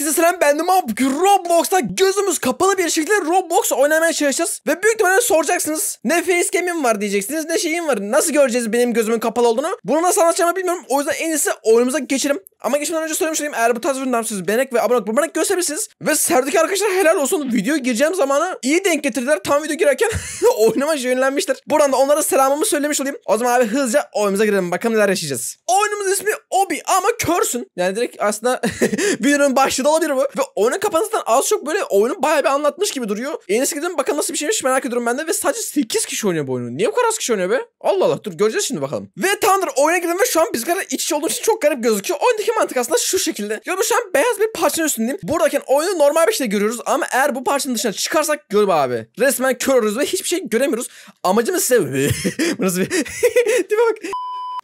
Herkese selam ben de Roblox'ta gözümüz kapalı bir şekilde Roblox oynamaya çalışacağız. Ve büyük ihtimalle soracaksınız. Ne facecam'im var diyeceksiniz ne şeyim var. Nasıl göreceğiz benim gözümün kapalı olduğunu. Bunu nasıl anlatacağımı bilmiyorum. O yüzden en iyisi oyunumuza geçelim. Ama geçmeden önce söylemiş olayım. Eğer bu tarz ürünler siz beğenek ve abone olup bana gösterebilirsiniz. Ve serdeki arkadaşlar helal olsun. Video gireceğim zamanı iyi denk getirdiler. Tam video girerken oynama yönlenmiştir. Buradan da onlara selamımı söylemiş olayım. O zaman abi hızlıca oyunumuza girelim. Bakalım neler yaşayacağız. Oyunumuz ismi Obi ama körsün. Yani direkt aslında videonun başlığı oyunda olabilir bu. Ve oyunun kapanışından az çok böyle oyunu bayağı bir anlatmış gibi duruyor. En iyisi gidelim bakalım nasıl bir şeymiş merak ediyorum ben de. Ve sadece 8 kişi oynuyor bu oyunu. Niye bu kadar az kişi oynuyor be? Allah Allah dur göreceğiz şimdi bakalım. Ve Tanrı oyuna girdim ve şu an bizlere iç içe olduğum için çok garip gözüküyor. Oyundaki mantık aslında şu şekilde. Gördüğünüz şu an beyaz bir parçanın üstündeyim. Buradayken oyunu normal bir şekilde görüyoruz ama eğer bu parçanın dışına çıkarsak görüp abi. Resmen kör oluruz ve hiçbir şey göremiyoruz. Amacımız size... bu nasıl bir... Değil mi bak?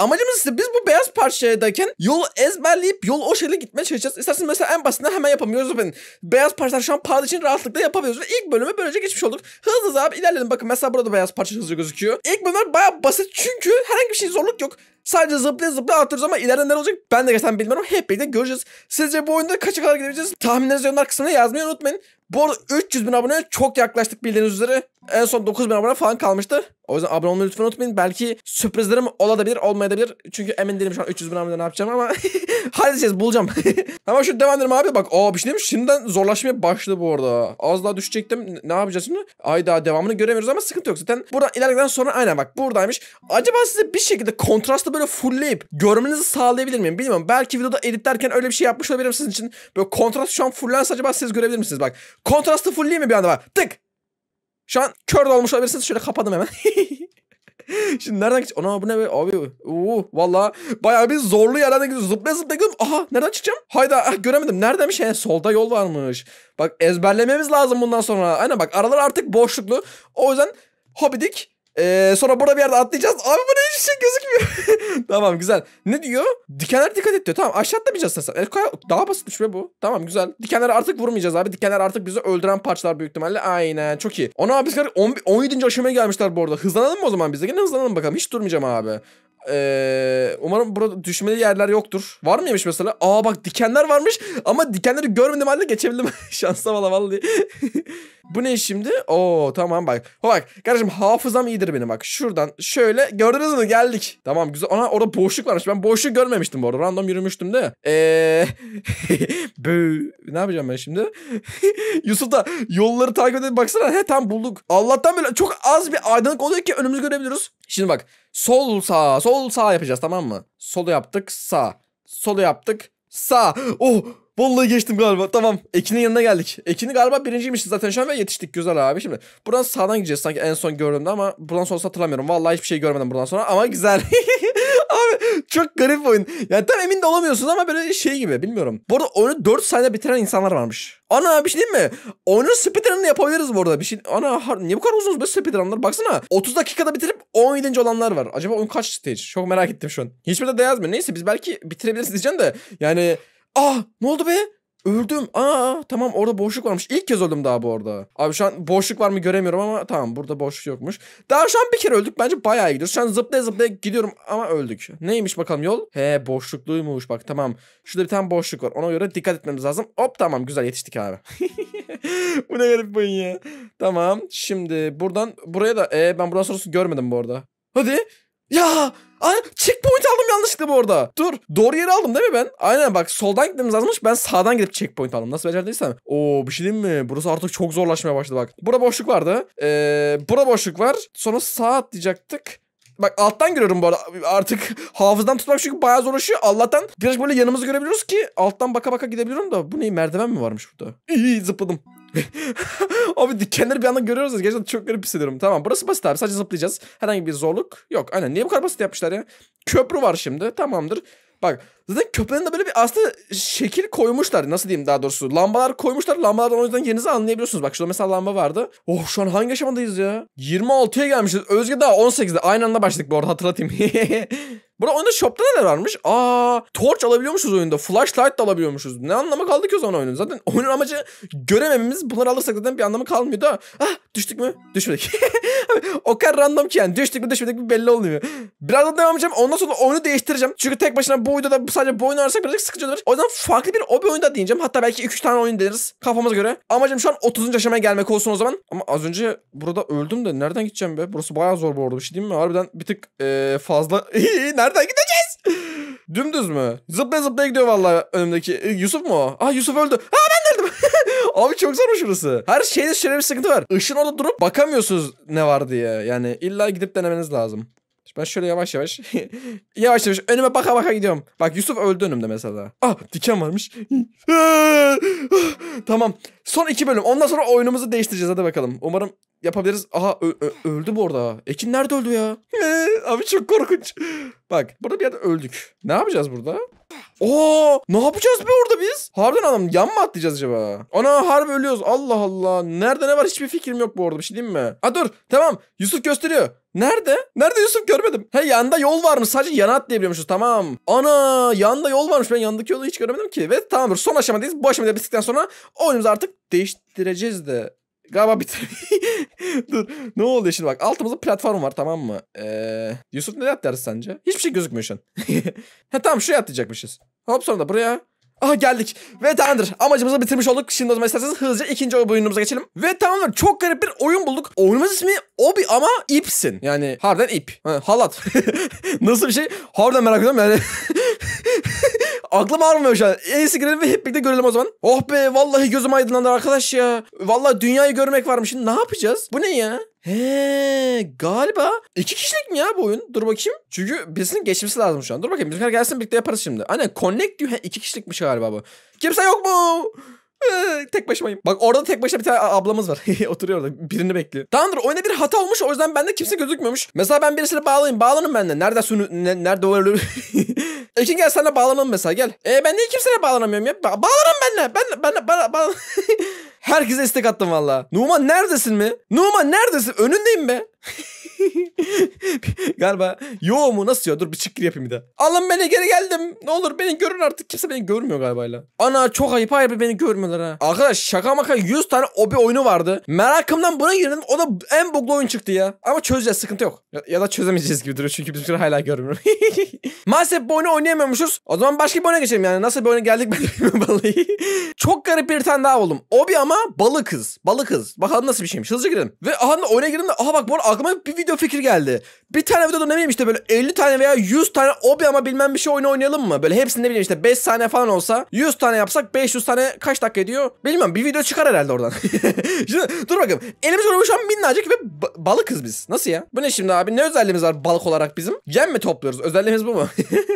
Amacımız ise biz bu beyaz parçadayken yol ezberleyip yol o şekilde gitmeye çalışacağız. İsterseniz mesela en basitinden hemen yapamıyoruz. Bakın beyaz parçalar şu an pahalı için rahatlıkla yapamıyoruz. Ve ilk bölümü böylece geçmiş olduk. Hızlı hızlı abi ilerledim. Bakın mesela burada beyaz parça hızlı gözüküyor. İlk bölümler baya basit çünkü herhangi bir şey zorluk yok. Sadece zıplaya zıplaya atıyoruz ama ileride ne olacak ben de gerçekten bilmiyorum. Hep birlikte göreceğiz. Sizce bu oyunda kaça kadar gidebileceğiz? Tahminlerinizi yorumlar kısmına yazmayı unutmayın. Bu arada 300 bin aboneye çok yaklaştık bildiğiniz üzere. En son 9 bin abone falan kalmıştı. O yüzden abone olmayı lütfen unutmayın. Belki sürprizlerim olabilir, olmayabilir. Çünkü emin değilim şu an 300 bin abone ne yapacağım ama hadi halledeceğiz, bulacağım. ama şu devam edelim abi. Bak o bir şey demiş. Şimdiden zorlaşmaya başladı bu arada. Az daha düşecektim. Ne yapacağız şimdi? Ay daha devamını göremiyoruz ama sıkıntı yok. Zaten buradan ilerledikten sonra aynen bak buradaymış. Acaba size bir şekilde kontrastı böyle fullleyip görmenizi sağlayabilir miyim? Bilmiyorum. Belki videoda editlerken öyle bir şey yapmış olabilirim sizin için. Böyle kontrast şu an fullense acaba siz görebilir misiniz? Bak kontrastı fullleyeyim mi bir anda bak. Tık şu an kör olmuş olabilirsiniz. Şöyle kapadım hemen. Şimdi nereden gideceğim? ona bu ne be abi? Oo valla bayağı bir zorlu yerlerden gidiyoruz. Zıplaya zıplaya gidiyorum. Aha nereden çıkacağım? Hayda ah, göremedim. Neredemiş? He, solda yol varmış. Bak ezberlememiz lazım bundan sonra. Aynen bak aralar artık boşluklu. O yüzden hobidik ee, sonra burada bir yerde atlayacağız. Abi burada hiçbir şey gözükmüyor. tamam güzel. Ne diyor? Dikenler dikkat et diyor. Tamam aşağı atlamayacağız sen. E, daha basitmiş be bu. Tamam güzel. Dikenlere artık vurmayacağız abi. Dikenler artık bizi öldüren parçalar büyük ihtimalle. Aynen çok iyi. Onu abi 17. aşamaya gelmişler bu arada. Hızlanalım mı o zaman biz de? Yine hızlanalım bakalım. Hiç durmayacağım abi. Ee, umarım burada düşmeli yerler yoktur. Var mıymış mesela? Aa bak dikenler varmış ama dikenleri görmedim halde geçebildim. Şansa valla vallahi. Bu ne şimdi? Oo tamam bak. Bak kardeşim hafızam iyidir benim bak. Şuradan şöyle gördünüz mü geldik. Tamam güzel. Ona orada boşluk varmış. Ben boşluk görmemiştim bu arada. Random yürümüştüm de. Eee. ne yapacağım ben şimdi? Yusuf da yolları takip edip baksana. He tam bulduk. Allah'tan böyle çok az bir aydınlık oluyor ki önümüzü görebiliriz. Şimdi bak Sol sağ. Sol sağ yapacağız tamam mı? Solu yaptık sağ. Solu yaptık sağ. Oh Vallahi geçtim galiba. Tamam. Ekin'in yanına geldik. Ekin'i galiba birinciymişiz zaten şu an ve yetiştik. Güzel abi. Şimdi buradan sağdan gideceğiz sanki en son gördüğümde ama buradan sonra hatırlamıyorum. Vallahi hiçbir şey görmedim buradan sonra ama güzel. Abi çok garip oyun. Yani tam emin de olamıyorsunuz ama böyle şey gibi bilmiyorum. Bu arada oyunu 4 saniyede bitiren insanlar varmış. Ana bir şey diyeyim mi? Oyunu speedrun'ını yapabiliriz bu arada. Bir şey... Ana har, niye bu kadar uzunuz be speedrun'lar? Baksana 30 dakikada bitirip 17. olanlar var. Acaba oyun kaç stage? Çok merak ettim şu an. Hiçbir de yazmıyor. Neyse biz belki bitirebiliriz diyeceğim de. Yani... Ah ne oldu be? Öldüm. Aa tamam orada boşluk varmış. İlk kez öldüm daha bu arada. Abi şu an boşluk var mı göremiyorum ama tamam burada boşluk yokmuş. Daha şu an bir kere öldük. Bence bayağı gidiyoruz. Şu an zıplaya zıplaya gidiyorum ama öldük. Neymiş bakalım yol? He boşlukluymuş bak tamam. Şurada bir tane boşluk var. Ona göre dikkat etmemiz lazım. Hop tamam güzel yetiştik abi. bu ne garip oyun ya. Tamam şimdi buradan buraya da e, ben buradan sonrası görmedim bu arada. Hadi ya Ay, checkpoint aldım yanlışlıkla bu arada. Dur. Doğru yeri aldım değil mi ben? Aynen bak soldan gitmemiz lazımmış. Ben sağdan gidip checkpoint aldım. Nasıl becerdiysem. Oo bir şey diyeyim mi? Burası artık çok zorlaşmaya başladı bak. Burada boşluk vardı. Ee, burada boşluk var. Sonra sağa atlayacaktık. Bak alttan görüyorum bu arada. Artık hafızdan tutmak çünkü bayağı zorlaşıyor. Allah'tan biraz böyle yanımızı görebiliyoruz ki alttan baka baka gidebiliyorum da. Bu ne merdiven mi varmış burada? İyi zıpladım. abi dikenleri bir anda görüyoruz. Gerçekten çok garip hissediyorum. Tamam burası basit abi. Sadece zıplayacağız. Herhangi bir zorluk yok. Aynen niye bu kadar basit yapmışlar ya? Köprü var şimdi. Tamamdır. Bak zaten köprünün de böyle bir aslında şekil koymuşlar. Nasıl diyeyim daha doğrusu. Lambalar koymuşlar. Lambalardan o yüzden yerinizi anlayabiliyorsunuz. Bak şurada mesela lamba vardı. Oh şu an hangi aşamadayız ya? 26'ya gelmişiz. Özge daha 18'de. Aynı anda başladık bu arada hatırlatayım. Bura oyunda shop'ta neler varmış? Aa, torch alabiliyormuşuz oyunda. Flashlight da alabiliyormuşuz. Ne anlamı kaldı ki o zaman oyunun? Zaten oyunun amacı görememiz Bunları alırsak zaten bir anlamı kalmıyor da. Ah, düştük mü? Düşmedik. o kadar random ki yani. Düştük mü düşmedik mi belli olmuyor. Birazdan devam edeceğim. Ondan sonra oyunu değiştireceğim. Çünkü tek başına bu oyunda da sadece bu oyunu ararsak birazcık sıkıcı olur. O yüzden farklı bir obi oyunda diyeceğim. Hatta belki 2-3 tane oyun deneriz kafamıza göre. Amacım şu an 30. aşamaya gelmek olsun o zaman. Ama az önce burada öldüm de nereden gideceğim be? Burası bayağı zor bu arada bir şey değil mi? Harbiden bir tık ee, fazla. nerede? Dümdüz mü? Zıplaya zıplaya gidiyor vallahi önümdeki. E, Yusuf mu o? Aa ah, Yusuf öldü. Aa ben öldüm. Abi çok zor şurası. Her şeyde şöyle bir sıkıntı var. Işın orada durup bakamıyorsunuz ne var diye. Yani illa gidip denemeniz lazım. Ben şöyle yavaş yavaş yavaş yavaş önüme baka baka gidiyorum. Bak Yusuf öldü önümde mesela. Ah diken varmış. tamam. Son iki bölüm. Ondan sonra oyunumuzu değiştireceğiz. Hadi bakalım. Umarım yapabiliriz. Aha öldü bu arada. Ekin nerede öldü ya? Abi çok korkunç. Bak burada bir yerde öldük. Ne yapacağız burada? Oo, ne yapacağız be orada biz? Harbiden adam yan mı atlayacağız acaba? Ana harbi ölüyoruz. Allah Allah. Nerede ne var hiçbir fikrim yok bu orada, bir şey diyeyim mi? Ha dur tamam Yusuf gösteriyor. Nerede? Nerede Yusuf görmedim. He yanda yol varmış. Sadece yana atlayabiliyormuşuz tamam. Ana yanda yol varmış. Ben yandaki yolu hiç görmedim ki. Ve tamamdır son aşamadayız. Bu aşamada bittikten sonra oyunumuzu artık değiştireceğiz de. Galiba bitir. Dur. Ne oldu şimdi bak. Altımızda platform var tamam mı? Ee, Yusuf nereye atlarız sence? Hiçbir şey gözükmüyor şu an. ha tamam şuraya atlayacakmışız. Hop sonra da buraya. Aha geldik. Ve tamamdır. Amacımızı bitirmiş olduk. Şimdi o zaman isterseniz hızlıca ikinci oyunumuza geçelim. Ve tamamdır. Çok garip bir oyun bulduk. Oyunumuz ismi Obi ama ipsin. Yani harbiden ip. Ha, halat. Nasıl bir şey? Harbiden merak ediyorum yani. Aklım almıyor şu an. En iyisi girelim ve hep birlikte görelim o zaman. Oh be vallahi gözüm aydınlandı arkadaş ya. Vallahi dünyayı görmek varmış. Şimdi ne yapacağız? Bu ne ya? He galiba iki kişilik mi ya bu oyun? Dur bakayım. Çünkü birisinin geçmesi lazım şu an. Dur bakayım bizimkiler gelsin birlikte yaparız şimdi. Anne connect diyor. He, iki kişilikmiş galiba bu. Kimse yok mu? tek başımayım. Bak orada tek başına bir tane ablamız var. Oturuyor orada. Birini bekliyor. Tamamdır oyuna bir hata olmuş. O yüzden bende kimse gözükmüyormuş. Mesela ben birisine bağlayayım. Bağlanın benden. Nerede sunu... Ne, nerede var? Ekin gel senle bağlanalım mesela gel. E ben niye kimseye bağlanamıyorum ya? Ba bağlanın benle Ben, ben, bana, bana, Herkese istek attım valla. Numan neredesin mi? Numan neredesin? Önündeyim be. Galiba yo mu nasıl ya dur bir çıkkır yapayım bir de. Alın beni geri geldim. Ne olur beni görün artık. Kimse beni görmüyor galiba hala. Ana çok ayıp ayıp beni görmüyorlar ha. Arkadaş şaka maka 100 tane obi oyunu vardı. Merakımdan buna girdim. O da en buglu oyun çıktı ya. Ama çözeceğiz sıkıntı yok. Ya, ya da çözemeyeceğiz gibi duruyor çünkü bizimkiler hala görmüyor. Maalesef bu oyunu oynayamıyormuşuz. O zaman başka bir oyuna geçelim yani. Nasıl bir oyuna geldik ben bilmiyorum vallahi. çok garip bir tane daha buldum. Obi ama ama balı kız. balık kız. Bakalım nasıl bir şeymiş. Hızlıca girelim. Ve aha oraya girdim de aha bak bu arada aklıma bir video fikir geldi. Bir tane videoda ne bileyim işte böyle 50 tane veya 100 tane obi ama bilmem bir şey oyunu oynayalım mı? Böyle hepsini ne bileyim işte 5 tane falan olsa 100 tane yapsak 500 tane kaç dakika ediyor? Bilmem bir video çıkar herhalde oradan. şimdi, dur bakalım. Elimiz orada şu an minnacık ve ba balık kız biz. Nasıl ya? Bu ne şimdi abi? Ne özelliğimiz var balık olarak bizim? Gem mi topluyoruz? Özelliğimiz bu mu?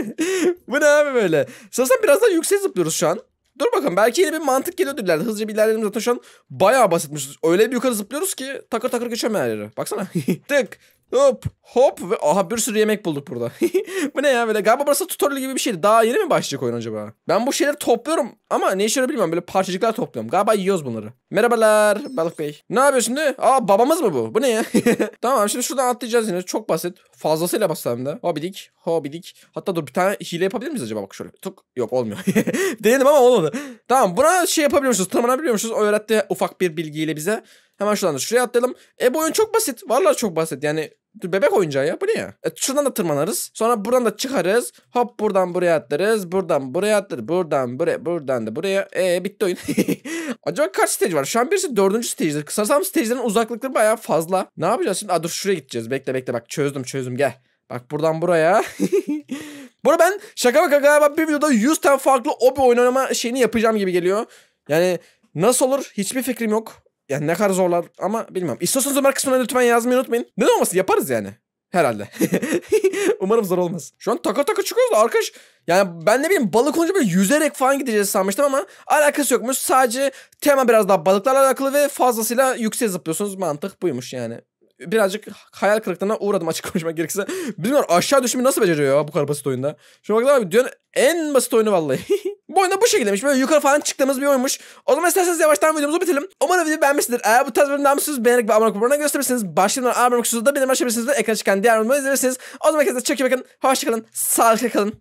bu ne abi böyle? Sanırsam biraz daha yüksek zıplıyoruz şu an. Dur bakalım belki yine bir mantık geliyordur ileride. Hızlıca bir ilerleyelim zaten şu an bayağı basitmiş. Öyle bir yukarı zıplıyoruz ki takır takır geçiyorum her yere. Baksana. Tık. Hop hop ve aha bir sürü yemek bulduk burada. bu ne ya böyle galiba burası tutorial gibi bir şeydi. Daha yeni mi başlayacak oyun acaba? Ben bu şeyleri topluyorum. Ama ne işe bilmiyorum böyle parçacıklar topluyorum. Galiba yiyoruz bunları. Merhabalar balık bey. Ne yapıyor şimdi? Aa babamız mı bu? Bu ne ya? tamam şimdi şuradan atlayacağız yine. Çok basit. Fazlasıyla basit hem de. Hobidik. Hobidik. Hatta dur bir tane hile yapabilir miyiz acaba? Bak şöyle. Tuk. Yok olmuyor. Denedim ama olmadı. Tamam buna şey yapabiliyormuşuz. Tırmanabiliyormuşuz. O öğretti ufak bir bilgiyle bize. Hemen şuradan da şuraya atlayalım. E bu oyun çok basit. Vallahi çok basit. Yani Dur bebek oyuncağı ya bu ne ya? E, şuradan da tırmanırız. Sonra buradan da çıkarız. Hop buradan buraya atlarız. Buradan buraya atlarız. Buradan buraya. Buradan da buraya. e bitti oyun. Acaba kaç stage var? Şu an birisi dördüncü stage'dir. Kısarsam stage'lerin uzaklıkları baya fazla. Ne yapacağız şimdi? Aa dur şuraya gideceğiz. Bekle bekle bak çözdüm çözdüm gel. Bak buradan buraya. bu ben şaka baka galiba bir videoda 100 tane farklı obi oynama şeyini yapacağım gibi geliyor. Yani nasıl olur hiçbir fikrim yok. Yani ne kadar zorlar ama bilmiyorum. İstiyorsanız Ömer kısmına lütfen yazmayı unutmayın. Ne olması yaparız yani. Herhalde. Umarım zor olmaz. Şu an takır takır çıkıyoruz da arkadaş. Yani ben ne bileyim balık olunca böyle yüzerek falan gideceğiz sanmıştım ama alakası yokmuş. Sadece tema biraz daha balıklarla alakalı ve fazlasıyla yüksek zıplıyorsunuz. Mantık buymuş yani. Birazcık hayal kırıklığına uğradım açık konuşmak gerekirse. Bilmiyorum aşağı düşümü nasıl beceriyor ya bu kadar basit oyunda. Şuna bak abi dünyanın en basit oyunu vallahi. Bu oyunda bu şekildemiş. Böyle yukarı falan çıktığımız bir oyunmuş. O zaman isterseniz yavaştan videomuzu bitirelim. Umarım videoyu beğenmişsinizdir. Eğer bu tarz bölümden mutsuz beğenerek ve abone olmayı gösterirsiniz. Başlığından abone olmayı da benim açabilirsiniz ve ekran çıkan diğer bölümleri izlersiniz. O zaman kendinize çok iyi bakın. Hoşçakalın. Sağlıkla kalın.